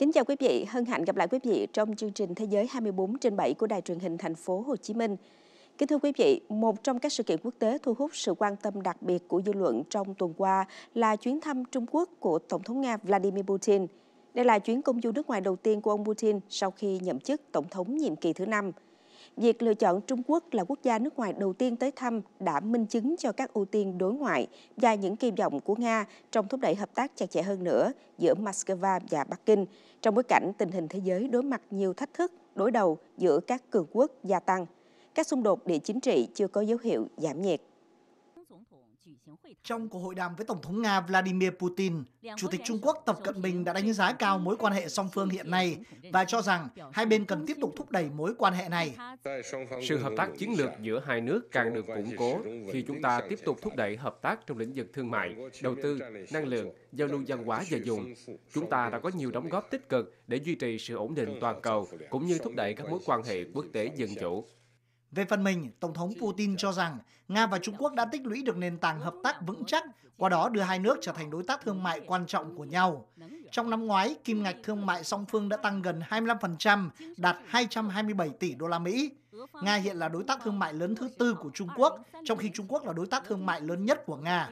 Kính chào quý vị, hân hạnh gặp lại quý vị trong chương trình Thế giới 24 trên 7 của Đài truyền hình thành phố Hồ Chí Minh. Kính thưa quý vị, một trong các sự kiện quốc tế thu hút sự quan tâm đặc biệt của dư luận trong tuần qua là chuyến thăm Trung Quốc của Tổng thống Nga Vladimir Putin. Đây là chuyến công du nước ngoài đầu tiên của ông Putin sau khi nhậm chức Tổng thống nhiệm kỳ thứ năm việc lựa chọn Trung Quốc là quốc gia nước ngoài đầu tiên tới thăm đã minh chứng cho các ưu tiên đối ngoại và những kỳ vọng của Nga trong thúc đẩy hợp tác chặt chẽ hơn nữa giữa Moscow và Bắc Kinh trong bối cảnh tình hình thế giới đối mặt nhiều thách thức đối đầu giữa các cường quốc gia tăng. Các xung đột địa chính trị chưa có dấu hiệu giảm nhiệt. Trong cuộc hội đàm với Tổng thống Nga Vladimir Putin, Chủ tịch Trung Quốc Tập Cận Bình đã đánh giá cao mối quan hệ song phương hiện nay và cho rằng hai bên cần tiếp tục thúc đẩy mối quan hệ này. Sự hợp tác chiến lược giữa hai nước càng được củng cố khi chúng ta tiếp tục thúc đẩy hợp tác trong lĩnh vực thương mại, đầu tư, năng lượng, giao lưu văn hóa và dùng. Chúng ta đã có nhiều đóng góp tích cực để duy trì sự ổn định toàn cầu cũng như thúc đẩy các mối quan hệ quốc tế dân chủ. Về phần mình, Tổng thống Putin cho rằng Nga và Trung Quốc đã tích lũy được nền tảng hợp tác vững chắc, qua đó đưa hai nước trở thành đối tác thương mại quan trọng của nhau. Trong năm ngoái, kim ngạch thương mại song phương đã tăng gần 25%, đạt 227 tỷ đô la Mỹ. Nga hiện là đối tác thương mại lớn thứ tư của Trung Quốc, trong khi Trung Quốc là đối tác thương mại lớn nhất của Nga.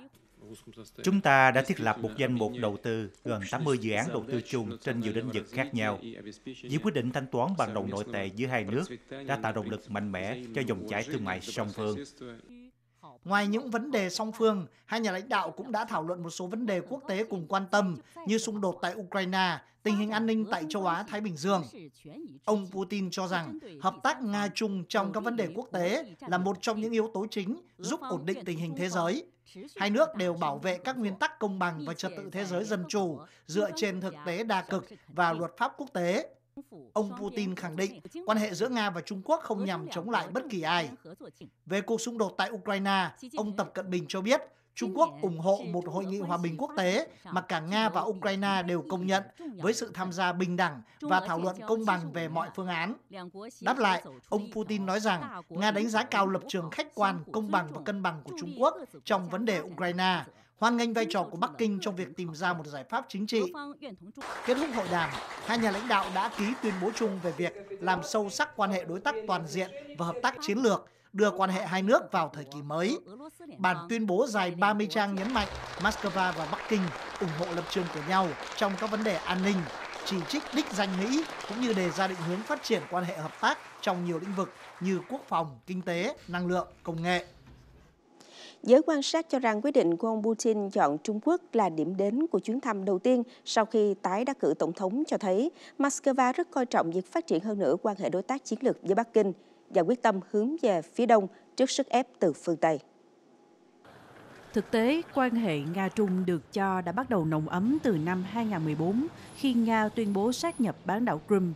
Chúng ta đã thiết lập một danh mục đầu tư gần 80 dự án đầu tư chung trên nhiều lĩnh vực khác nhau. Việc quyết định thanh toán bằng đồng nội tệ giữa hai nước đã tạo động lực mạnh mẽ cho dòng chảy thương mại song phương. Ngoài những vấn đề song phương, hai nhà lãnh đạo cũng đã thảo luận một số vấn đề quốc tế cùng quan tâm như xung đột tại Ukraine, tình hình an ninh tại châu Á-Thái Bình Dương. Ông Putin cho rằng hợp tác Nga-Trung trong các vấn đề quốc tế là một trong những yếu tố chính giúp ổn định tình hình thế giới. Hai nước đều bảo vệ các nguyên tắc công bằng và trật tự thế giới dân chủ dựa trên thực tế đa cực và luật pháp quốc tế. Ông Putin khẳng định quan hệ giữa Nga và Trung Quốc không nhằm chống lại bất kỳ ai. Về cuộc xung đột tại Ukraine, ông Tập Cận Bình cho biết Trung Quốc ủng hộ một hội nghị hòa bình quốc tế mà cả Nga và Ukraine đều công nhận với sự tham gia bình đẳng và thảo luận công bằng về mọi phương án. Đáp lại, ông Putin nói rằng Nga đánh giá cao lập trường khách quan, công bằng và cân bằng của Trung Quốc trong vấn đề Ukraine hoan nghênh vai trò của Bắc Kinh trong việc tìm ra một giải pháp chính trị. Kết thúc hội đàm, hai nhà lãnh đạo đã ký tuyên bố chung về việc làm sâu sắc quan hệ đối tác toàn diện và hợp tác chiến lược, đưa quan hệ hai nước vào thời kỳ mới. Bản tuyên bố dài 30 trang nhấn mạnh Moscow và Bắc Kinh ủng hộ lập trường của nhau trong các vấn đề an ninh, chỉ trích đích danh Mỹ cũng như đề ra định hướng phát triển quan hệ hợp tác trong nhiều lĩnh vực như quốc phòng, kinh tế, năng lượng, công nghệ. Giới quan sát cho rằng quyết định của ông Putin chọn Trung Quốc là điểm đến của chuyến thăm đầu tiên sau khi tái đắc cử tổng thống cho thấy Moscow rất coi trọng việc phát triển hơn nữa quan hệ đối tác chiến lược với Bắc Kinh và quyết tâm hướng về phía đông trước sức ép từ phương Tây. Thực tế, quan hệ Nga-Trung được cho đã bắt đầu nồng ấm từ năm 2014 khi Nga tuyên bố sát nhập bán đảo Crimea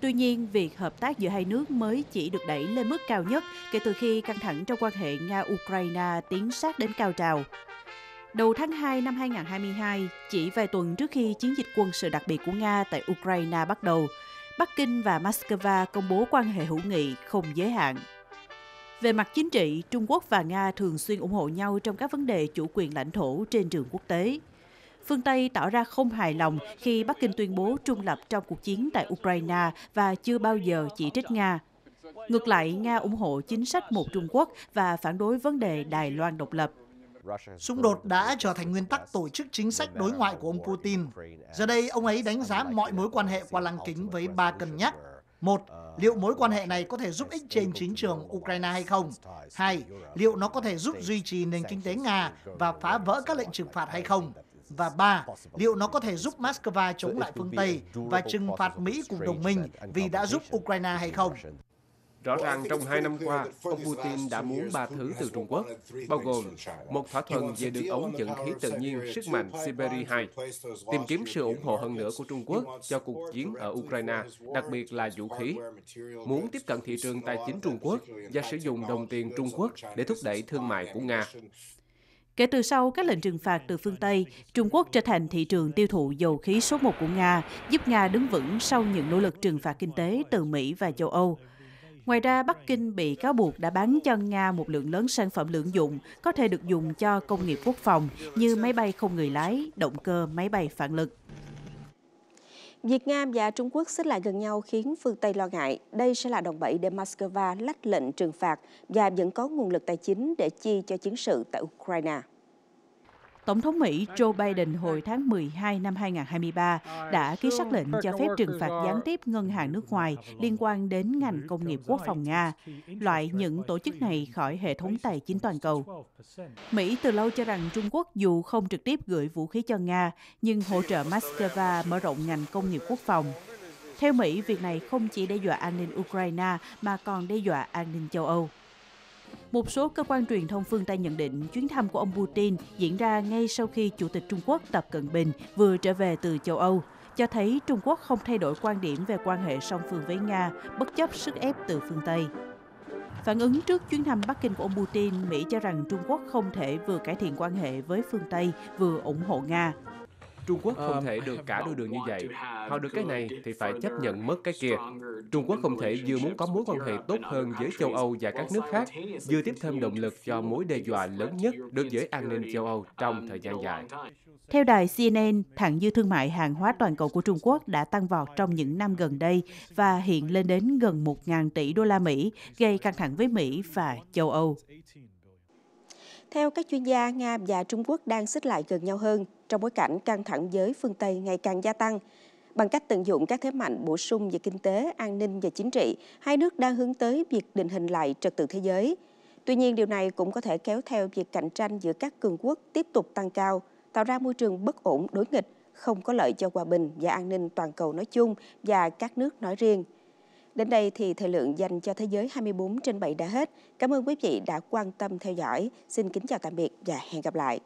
Tuy nhiên, việc hợp tác giữa hai nước mới chỉ được đẩy lên mức cao nhất kể từ khi căng thẳng trong quan hệ Nga-Ukraine tiến sát đến cao trào. Đầu tháng 2 năm 2022, chỉ vài tuần trước khi chiến dịch quân sự đặc biệt của Nga tại Ukraine bắt đầu, Bắc Kinh và Moscow công bố quan hệ hữu nghị không giới hạn. Về mặt chính trị, Trung Quốc và Nga thường xuyên ủng hộ nhau trong các vấn đề chủ quyền lãnh thổ trên trường quốc tế – Phương Tây tỏ ra không hài lòng khi Bắc Kinh tuyên bố trung lập trong cuộc chiến tại Ukraine và chưa bao giờ chỉ trích Nga. Ngược lại, Nga ủng hộ chính sách một Trung Quốc và phản đối vấn đề Đài Loan độc lập. Xung đột đã trở thành nguyên tắc tổ chức chính sách đối ngoại của ông Putin. Giờ đây, ông ấy đánh giá mọi mối quan hệ qua lăng kính với ba cân nhắc. Một, liệu mối quan hệ này có thể giúp ích trên chính trường Ukraine hay không? Hai, liệu nó có thể giúp duy trì nền kinh tế Nga và phá vỡ các lệnh trừng phạt hay không? Và ba, liệu nó có thể giúp Moscow chống lại phương Tây và trừng phạt Mỹ cùng đồng minh vì đã giúp Ukraine hay không? Rõ ràng trong hai năm qua, ông Putin đã muốn ba thứ từ Trung Quốc, bao gồm một thỏa thuận về đường ống dẫn khí tự nhiên sức mạnh Siberia 2, tìm kiếm sự ủng hộ hơn nữa của Trung Quốc cho cuộc chiến ở Ukraine, đặc biệt là vũ khí, muốn tiếp cận thị trường tài chính Trung Quốc và sử dụng đồng tiền Trung Quốc để thúc đẩy thương mại của Nga. Kể từ sau các lệnh trừng phạt từ phương Tây, Trung Quốc trở thành thị trường tiêu thụ dầu khí số một của Nga, giúp Nga đứng vững sau những nỗ lực trừng phạt kinh tế từ Mỹ và châu Âu. Ngoài ra, Bắc Kinh bị cáo buộc đã bán cho Nga một lượng lớn sản phẩm lưỡng dụng có thể được dùng cho công nghiệp quốc phòng như máy bay không người lái, động cơ máy bay phản lực. Việt Nam và Trung Quốc xích lại gần nhau khiến phương Tây lo ngại. Đây sẽ là đồng bẫy để Moscow lách lệnh trừng phạt và vẫn có nguồn lực tài chính để chi cho chiến sự tại Ukraine. Tổng thống Mỹ Joe Biden hồi tháng 12 năm 2023 đã ký sắc lệnh cho phép trừng phạt gián tiếp ngân hàng nước ngoài liên quan đến ngành công nghiệp quốc phòng Nga, loại những tổ chức này khỏi hệ thống tài chính toàn cầu. Mỹ từ lâu cho rằng Trung Quốc dù không trực tiếp gửi vũ khí cho Nga, nhưng hỗ trợ Moscow mở rộng ngành công nghiệp quốc phòng. Theo Mỹ, việc này không chỉ đe dọa an ninh Ukraine mà còn đe dọa an ninh châu Âu. Một số cơ quan truyền thông phương Tây nhận định chuyến thăm của ông Putin diễn ra ngay sau khi Chủ tịch Trung Quốc Tập Cận Bình vừa trở về từ châu Âu, cho thấy Trung Quốc không thay đổi quan điểm về quan hệ song phương với Nga bất chấp sức ép từ phương Tây. Phản ứng trước chuyến thăm Bắc Kinh của ông Putin, Mỹ cho rằng Trung Quốc không thể vừa cải thiện quan hệ với phương Tây vừa ủng hộ Nga. Trung Quốc không um, thể được cả đôi đường như vậy. Họ được cái này thì phải chấp nhận mất cái kia. Trung Quốc không thể vừa muốn có mối quan hệ tốt hơn với châu Âu và các nước khác, vừa tiếp thêm động lực cho mối đe dọa lớn nhất đối với an ninh châu Âu trong thời gian dài. Theo đài CNN, thặng dư thương mại hàng hóa toàn cầu của Trung Quốc đã tăng vọt trong những năm gần đây và hiện lên đến gần 1.000 tỷ đô la Mỹ, gây căng thẳng với Mỹ và châu Âu. Theo các chuyên gia, Nga và Trung Quốc đang xích lại gần nhau hơn trong bối cảnh căng thẳng giới phương Tây ngày càng gia tăng. Bằng cách tận dụng các thế mạnh bổ sung về kinh tế, an ninh và chính trị, hai nước đang hướng tới việc định hình lại trật tự thế giới. Tuy nhiên, điều này cũng có thể kéo theo việc cạnh tranh giữa các cường quốc tiếp tục tăng cao, tạo ra môi trường bất ổn đối nghịch, không có lợi cho hòa bình và an ninh toàn cầu nói chung và các nước nói riêng. Đến đây thì thời lượng dành cho Thế giới 24 trên 7 đã hết. Cảm ơn quý vị đã quan tâm theo dõi. Xin kính chào tạm biệt và hẹn gặp lại.